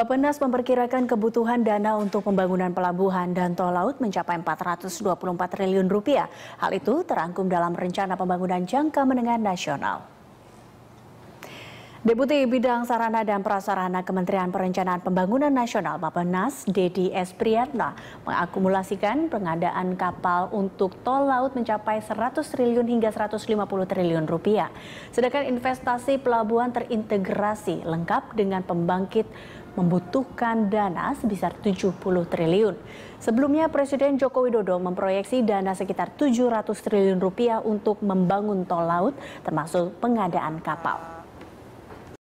Bapenas memperkirakan kebutuhan dana untuk pembangunan pelabuhan dan tol laut mencapai 424 triliun rupiah. Hal itu terangkum dalam rencana pembangunan jangka menengah nasional. Deputi Bidang Sarana dan Prasarana Kementerian Perencanaan Pembangunan Nasional Bappenas, Dedi S. Priyatna, mengakumulasikan pengadaan kapal untuk tol laut mencapai 100 triliun hingga 150 triliun rupiah. Sedangkan investasi pelabuhan terintegrasi lengkap dengan pembangkit membutuhkan dana sebesar 70 triliun. Sebelumnya Presiden Joko Widodo memproyeksi dana sekitar 700 triliun rupiah untuk membangun tol laut termasuk pengadaan kapal.